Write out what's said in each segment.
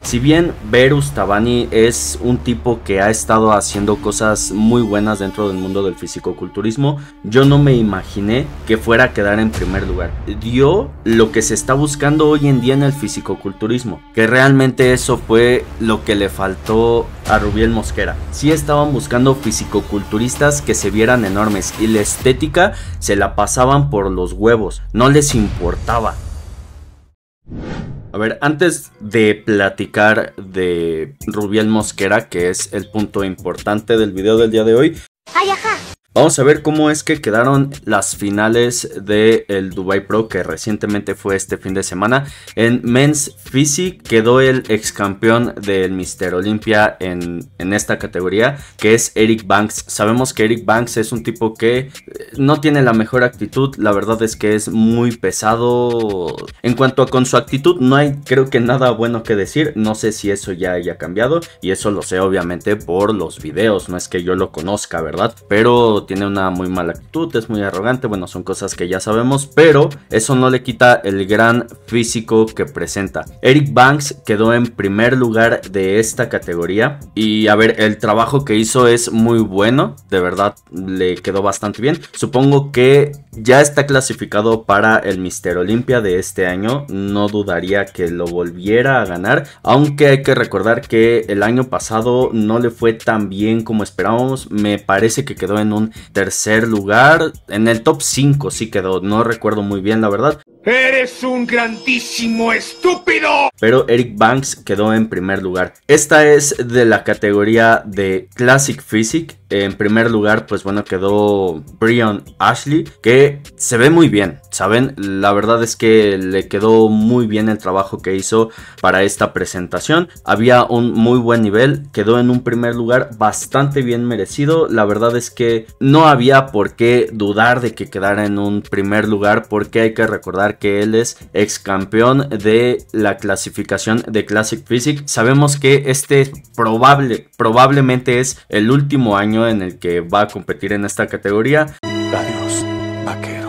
Si bien Verus Tabani es un tipo que ha estado haciendo cosas muy buenas dentro del mundo del fisicoculturismo, yo no me imaginé que fuera a quedar en primer lugar. Dio lo que se está buscando hoy en día en el fisicoculturismo, que realmente eso fue lo que le faltó a Rubiel Mosquera. Si estaban buscando fisicoculturistas que se vieran enormes y la estética se la pasaban por los huevos, no les importaba. A ver, antes de platicar de Rubiel Mosquera, que es el punto importante del video del día de hoy. ¡Ay, ajá! Vamos a ver cómo es que quedaron las finales del Dubai Pro que recientemente fue este fin de semana. En Men's Physique quedó el excampeón del Mister Olympia en, esta categoría que es Eric Banks. Sabemos que Eric Banks es un tipo que eh, no tiene la mejor actitud, la verdad es que es muy pesado. En cuanto con su actitud no hay creo que nada bueno que decir, no sé si eso ya haya cambiado y eso lo sé obviamente por los videos, no es que yo lo conozca, ¿verdad? Pero tiene una muy mala actitud, es muy arrogante, bueno, son cosas que ya sabemos, pero eso no le quita el gran físico que presenta. Eric Banks quedó en primer lugar de esta categoría y a ver, el trabajo que hizo es muy bueno, de verdad le quedó bastante bien. Supongo que ya está clasificado para el Mister Olimpia de este año. No dudaría que lo volviera a ganar. Aunque hay que recordar que el año pasado no le fue tan bien como esperábamos. Me parece que quedó en un tercer lugar. En el top 5 sí quedó. No recuerdo muy bien, la verdad. ¡Eres un grandísimo estúpido! Pero Eric Banks quedó en primer lugar. Esta es de la categoría de Classic Physics en primer lugar, pues bueno, quedó Brian Ashley, que se ve muy bien, ¿saben? La verdad es que le quedó muy bien el trabajo que hizo para esta presentación. Había un muy buen nivel, quedó en un primer lugar bastante bien merecido. La verdad es que no había por qué dudar de que quedara en un primer lugar, porque hay que recordar que él es ex campeón de la clasificación de Classic Physics. Sabemos que este probable, probablemente es el último año en el que va a competir en esta categoría. Adiós, vaquero.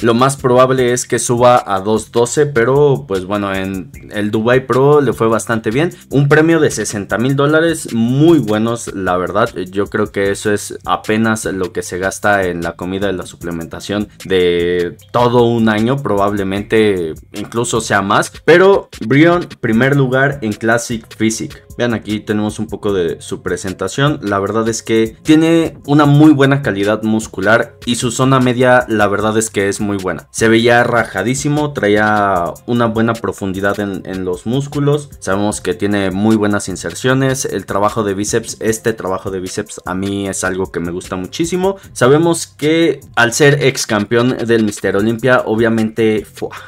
Lo más probable es que suba a 2.12, pero pues bueno, en el Dubai Pro le fue bastante bien. Un premio de 60 mil dólares, muy buenos, la verdad. Yo creo que eso es apenas lo que se gasta en la comida y la suplementación de todo un año, probablemente incluso sea más. Pero Brion, primer lugar en Classic Physics. Vean aquí tenemos un poco de su presentación. La verdad es que tiene una muy buena calidad muscular y su zona media la verdad es que es muy buena. Se veía rajadísimo, traía una buena profundidad en, los músculos. Sabemos que tiene muy buenas inserciones. El trabajo de bíceps, este trabajo de bíceps a mí es algo que me gusta muchísimo. Sabemos que al ser ex campeón del Mister Olympia obviamente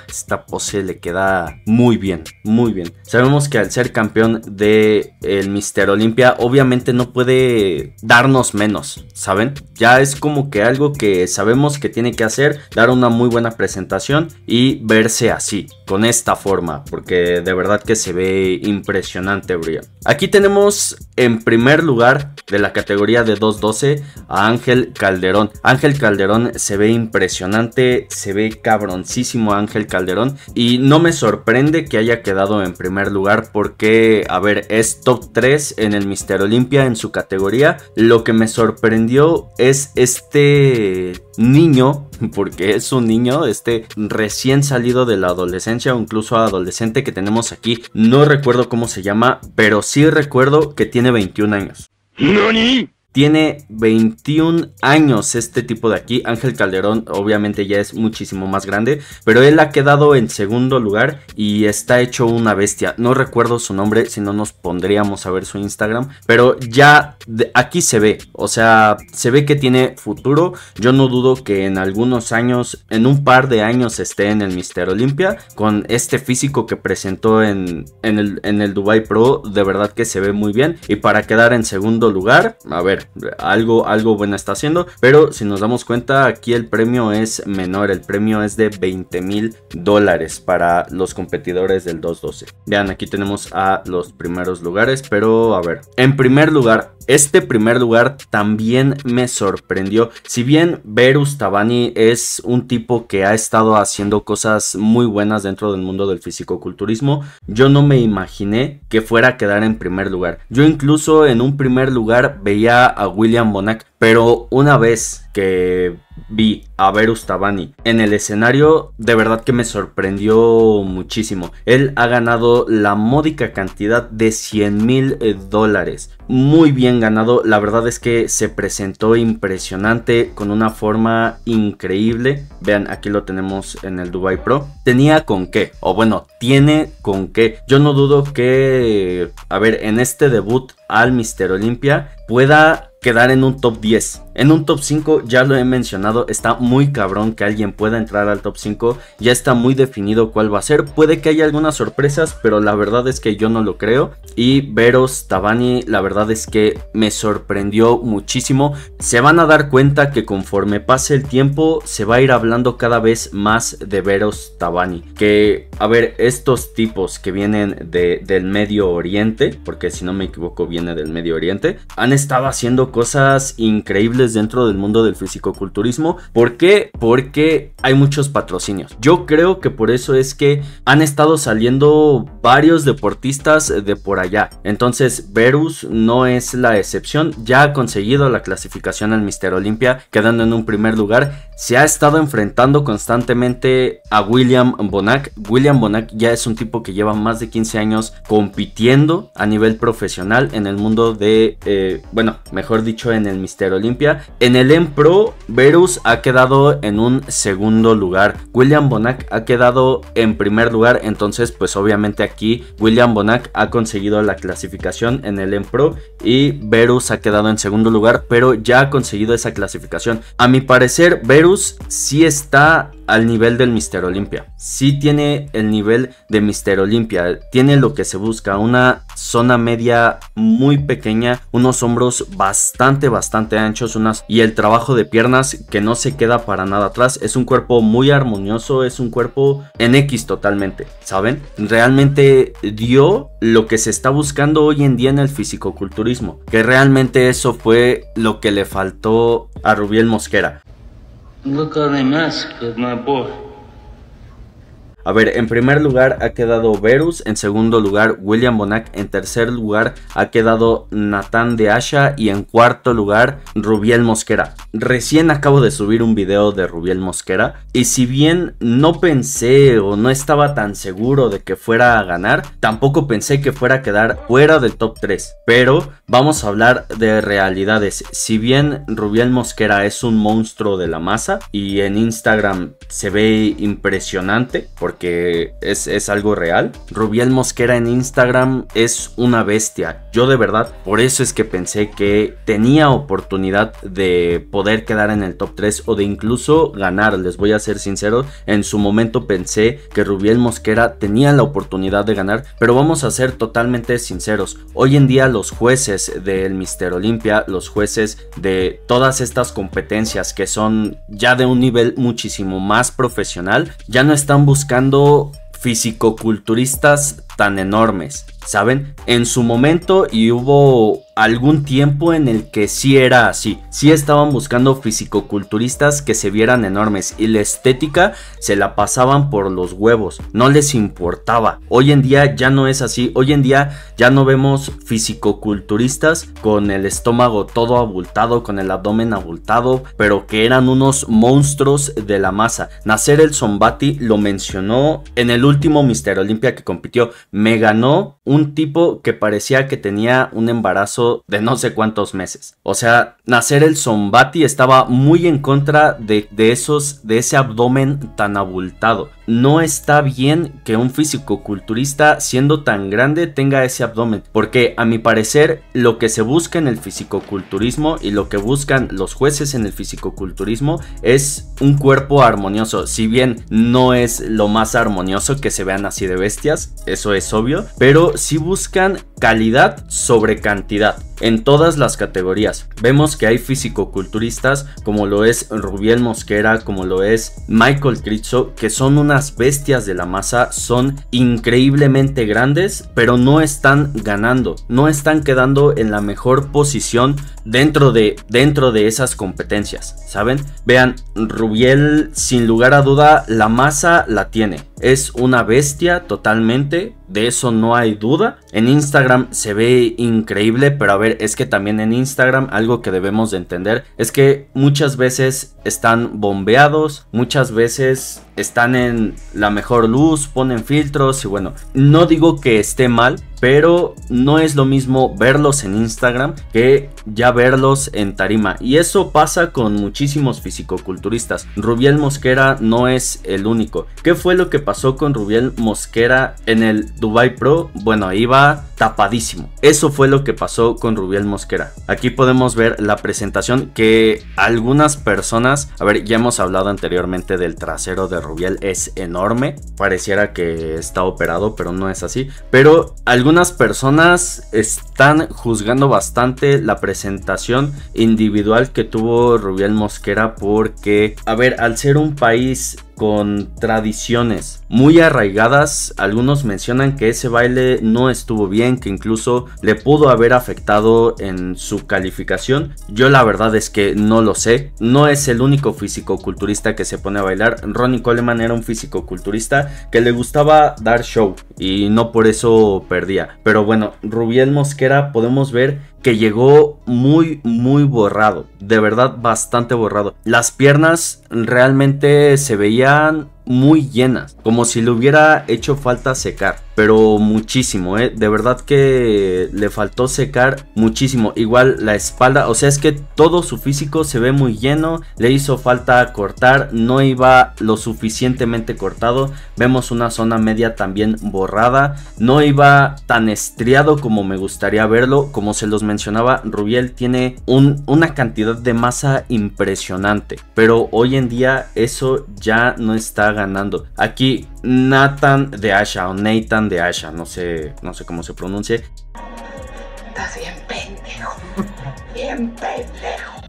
esta pose le queda muy bien, muy bien. Sabemos que al ser campeón de el Mister Olimpia obviamente no puede darnos menos, ¿saben? Ya es como que algo que sabemos que tiene que hacer, dar una muy buena presentación y verse así, con esta forma, porque de verdad que se ve impresionante, Brian, Aquí tenemos en primer lugar de la categoría de 212 a Ángel Calderón. Ángel Calderón se ve impresionante, se ve cabroncísimo Ángel Calderón y no me sorprende que haya quedado en primer lugar porque, a ver, es top 3 en el Mister Olympia en su categoría. Lo que me sorprendió es este niño, porque es un niño, este recién salido de la adolescencia o incluso adolescente que tenemos aquí. No recuerdo cómo se llama, pero sí recuerdo que tiene 21 años. Tiene 21 años este tipo de aquí. Ángel Calderón obviamente ya es muchísimo más grande, pero él ha quedado en segundo lugar y está hecho una bestia. No recuerdo su nombre, si no nos pondríamos a ver su Instagram, pero ya aquí se ve, o sea, se ve que tiene futuro. Yo no dudo que en algunos años, en un par de años esté en el Mister Olimpia con este físico que presentó en, el, en el Dubai Pro, de verdad que se ve muy bien. Y para quedar en segundo lugar, a ver, algo, algo buena está haciendo, pero si nos damos cuenta aquí el premio es menor, el premio es de 20 mil dólares para los competidores del 212. Vean, aquí tenemos a los primeros lugares, pero a ver, en primer lugar, este primer lugar también me sorprendió. Si bien Verus Tabani es un tipo que ha estado haciendo cosas muy buenas dentro del mundo del fisicoculturismo, yo no me imaginé que fuera a quedar en primer lugar. Yo incluso en un primer lugar veía a William Bonac, pero una vez que vi a Verus en el escenario, de verdad que me sorprendió muchísimo. Él ha ganado la módica cantidad de 100 mil eh, dólares. Muy bien ganado, la verdad es que se presentó impresionante con una forma increíble. Vean, aquí lo tenemos en el Dubai Pro. Tenía con qué, o bueno, tiene con qué. Yo no dudo que, a ver, en este debut al Mister Olympia pueda quedar en un top 10. En un top 5, ya lo he mencionado, está muy cabrón que alguien pueda entrar al top 5, ya está muy definido cuál va a ser, puede que haya algunas sorpresas, pero la verdad es que yo no lo creo. Y Veros Tabani, la verdad es que me sorprendió muchísimo. Se van a dar cuenta que conforme pase el tiempo, se va a ir hablando cada vez más de Veros Tabani. Que, a ver, estos tipos que vienen del Medio Oriente, porque si no me equivoco viene del Medio Oriente, han estado haciendo cosas increíbles dentro del mundo del fisicoculturismo. ¿Por qué? Porque hay muchos patrocinios. Yo creo que por eso es que han estado saliendo varios deportistas de por allá. Entonces, Verus no es la excepción. Ya ha conseguido la clasificación al Mister Olimpia, quedando en un primer lugar. Se ha estado enfrentando constantemente a William Bonac. William Bonac ya es un tipo que lleva más de 15 años compitiendo a nivel profesional en el mundo de, eh, bueno, mejor dicho, en el Mister Olimpia en el Empro, Verus ha quedado en un segundo lugar. William Bonac ha quedado en primer lugar. Entonces, pues obviamente aquí William Bonac ha conseguido la clasificación en el Empro y Verus ha quedado en segundo lugar, pero ya ha conseguido esa clasificación. A mi parecer, Verus sí está al nivel del Mister Olimpia. Sí tiene el nivel de Mister Olimpia, tiene lo que se busca, una zona media muy pequeña, unos hombros bastante, bastante anchos unas, y el trabajo de piernas que no se queda para nada atrás. Es un cuerpo muy armonioso, es un cuerpo en X totalmente, ¿saben? Realmente dio lo que se está buscando hoy en día en el fisicoculturismo, que realmente eso fue lo que le faltó a Rubiel Mosquera. Look how they massacred my boy. A ver, en primer lugar ha quedado Verus, en segundo lugar William Bonac, en tercer lugar ha quedado Nathan de Asha y en cuarto lugar Rubiel Mosquera. Recién acabo de subir un video de Rubiel Mosquera y si bien no pensé o no estaba tan seguro de que fuera a ganar, tampoco pensé que fuera a quedar fuera del top 3. Pero vamos a hablar de realidades. Si bien Rubiel Mosquera es un monstruo de la masa y en Instagram se ve impresionante que es, algo real. Rubiel Mosquera en Instagram es una bestia. Yo de verdad, por eso es que pensé que tenía oportunidad de poder quedar en el top 3 o de incluso ganar. Les voy a ser sincero, en su momento pensé que Rubiel Mosquera tenía la oportunidad de ganar, pero vamos a ser totalmente sinceros. Hoy en día los jueces del Mister Olimpia, los jueces de todas estas competencias que son ya de un nivel muchísimo más profesional, ya no están buscando físico fisicoculturistas tan enormes, ¿saben? En su momento y hubo algún tiempo en el que sí era así, sí estaban buscando fisicoculturistas que se vieran enormes y la estética se la pasaban por los huevos, no les importaba. Hoy en día ya no es así, hoy en día ya no vemos fisicoculturistas con el estómago todo abultado, con el abdomen abultado, pero que eran unos monstruos de la masa. Nacer el Zombati lo mencionó en el último Mister Olimpia que compitió, me ganó un tipo que parecía que tenía un embarazo de no sé cuántos meses. O sea, nacer el Zombati estaba muy en contra de, esos, de ese abdomen tan abultado. No está bien que un físico siendo tan grande tenga ese abdomen, porque a mi parecer lo que se busca en el fisicoculturismo y lo que buscan los jueces en el fisicoculturismo es un cuerpo armonioso. Si bien no es lo más armonioso que se vean así de bestias, eso es obvio, pero si buscan calidad sobre cantidad en todas las categorías. Vemos que hay fisicoculturistas como lo es Rubiel Mosquera, como lo es Michael Critzo, que son unas bestias de la masa, son increíblemente grandes, pero no están ganando, no están quedando en la mejor posición dentro de, dentro de esas competencias, ¿saben? Vean, Rubiel sin lugar a duda la masa la tiene, es una bestia totalmente, de eso no hay duda. En Instagram se ve increíble, pero a es que también en Instagram algo que debemos de entender es que muchas veces están bombeados, muchas veces están en la mejor luz, ponen filtros y bueno, no digo que esté mal, pero no es lo mismo verlos en Instagram que ya verlos en tarima. Y eso pasa con muchísimos fisicoculturistas. Rubiel Mosquera no es el único. ¿Qué fue lo que pasó con Rubiel Mosquera en el Dubai Pro? Bueno, ahí va tapadísimo. Eso fue lo que pasó con Rubiel Mosquera. Aquí podemos ver la presentación que algunas personas, a ver, ya hemos hablado anteriormente del trasero de Rubiel, es enorme. Pareciera que está operado, pero no es así. Pero algunas algunas personas están juzgando bastante la presentación individual que tuvo Rubiel Mosquera porque, a ver, al ser un país con tradiciones muy arraigadas. Algunos mencionan que ese baile no estuvo bien, que incluso le pudo haber afectado en su calificación. Yo la verdad es que no lo sé. No es el único físico-culturista que se pone a bailar. Ronnie Coleman era un físico-culturista que le gustaba dar show y no por eso perdía. Pero bueno, Rubiel Mosquera podemos ver que llegó muy, muy borrado. De verdad, bastante borrado. Las piernas realmente se veían muy llena como si le hubiera hecho falta secar, pero muchísimo, ¿eh? de verdad que le faltó secar muchísimo, igual la espalda, o sea es que todo su físico se ve muy lleno, le hizo falta cortar, no iba lo suficientemente cortado, vemos una zona media también borrada, no iba tan estriado como me gustaría verlo, como se los mencionaba, Rubiel tiene un, una cantidad de masa impresionante, pero hoy en día eso ya no está ganando. Aquí Nathan de Asha o Nathan de Asha, no sé, no sé cómo se pronuncie.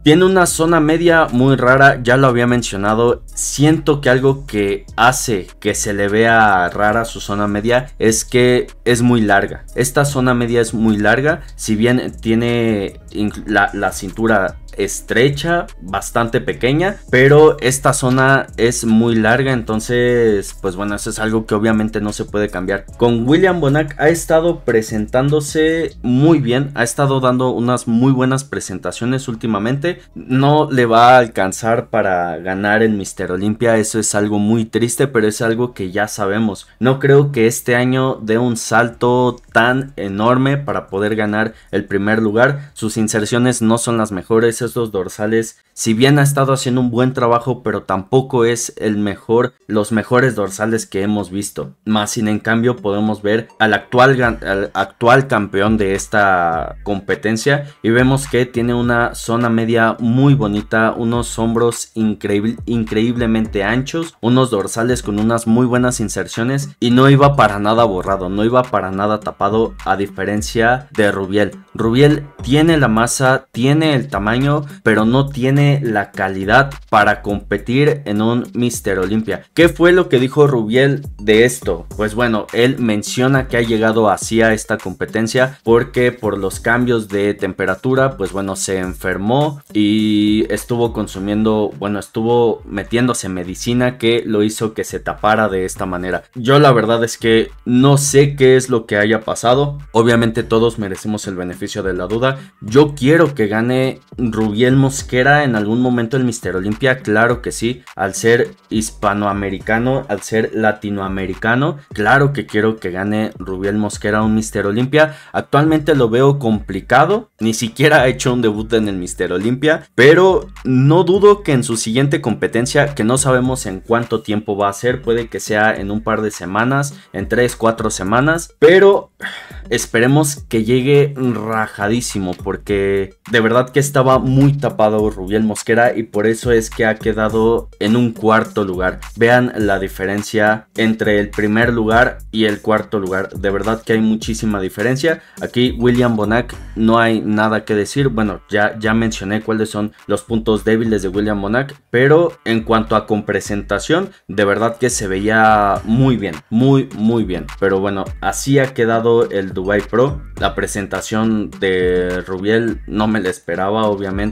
Tiene una zona media muy rara, ya lo había mencionado. Siento que algo que hace que se le vea rara su zona media es que es muy larga. Esta zona media es muy larga, si bien tiene la, la cintura estrecha, bastante pequeña, pero esta zona es muy larga, entonces pues bueno, eso es algo que obviamente no se puede cambiar. Con William Bonac ha estado presentándose muy bien, ha estado dando unas muy buenas presentaciones últimamente, no le va a alcanzar para ganar el Mister Olympia, eso es algo muy triste, pero es algo que ya sabemos. No creo que este año dé un salto tan enorme para poder ganar el primer lugar, sus inserciones no son las mejores, estos dorsales, si bien ha estado haciendo un buen trabajo, pero tampoco es el mejor, los mejores dorsales que hemos visto. Más sin en cambio podemos ver al actual, al actual campeón de esta competencia y vemos que tiene una zona media muy bonita, unos hombros increíble, increíblemente anchos, unos dorsales con unas muy buenas inserciones y no iba para nada borrado, no iba para nada tapado a diferencia de Rubiel. Rubiel tiene la masa, tiene el tamaño, pero no tiene la calidad para competir en un Mister Olympia. ¿Qué fue lo que dijo Rubiel de esto? Pues bueno, él menciona que ha llegado así a esta competencia porque por los cambios de temperatura, pues bueno, se enfermó y estuvo consumiendo, bueno, estuvo metiéndose medicina que lo hizo que se tapara de esta manera. Yo la verdad es que no sé qué es lo que haya pasado. Obviamente todos merecemos el beneficio de la duda. Yo quiero que gane Rubiel Rubiel Mosquera en algún momento el Mister Olimpia, claro que sí, al ser hispanoamericano, al ser latinoamericano, claro que quiero que gane Rubiel Mosquera un Mister Olimpia. Actualmente lo veo complicado, ni siquiera ha hecho un debut en el Mister Olimpia, pero no dudo que en su siguiente competencia, que no sabemos en cuánto tiempo va a ser, puede que sea en un par de semanas, en tres... Cuatro semanas, pero esperemos que llegue rajadísimo porque de verdad que estaba muy muy tapado Rubiel Mosquera y por eso es que ha quedado en un cuarto lugar. Vean la diferencia entre el primer lugar y el cuarto lugar. De verdad que hay muchísima diferencia. Aquí William Bonac no hay nada que decir. Bueno, ya, ya mencioné cuáles son los puntos débiles de William Bonac, pero en cuanto a con presentación, de verdad que se veía muy bien, muy, muy bien. Pero bueno, así ha quedado el Dubai Pro. La presentación de Rubiel no me la esperaba, obviamente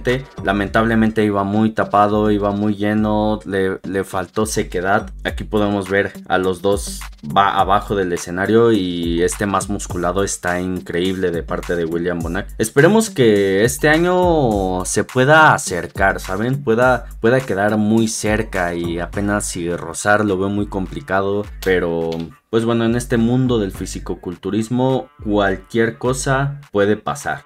Lamentablemente iba muy tapado, iba muy lleno, le, faltó sequedad. Aquí podemos ver a los dos va abajo del escenario y este más musculado está increíble de parte de William Bonac. Esperemos que este año se pueda acercar, ¿saben? Pueda, pueda quedar muy cerca y apenas si rozar lo veo muy complicado, pero pues bueno, en este mundo del fisicoculturismo cualquier cosa puede pasar.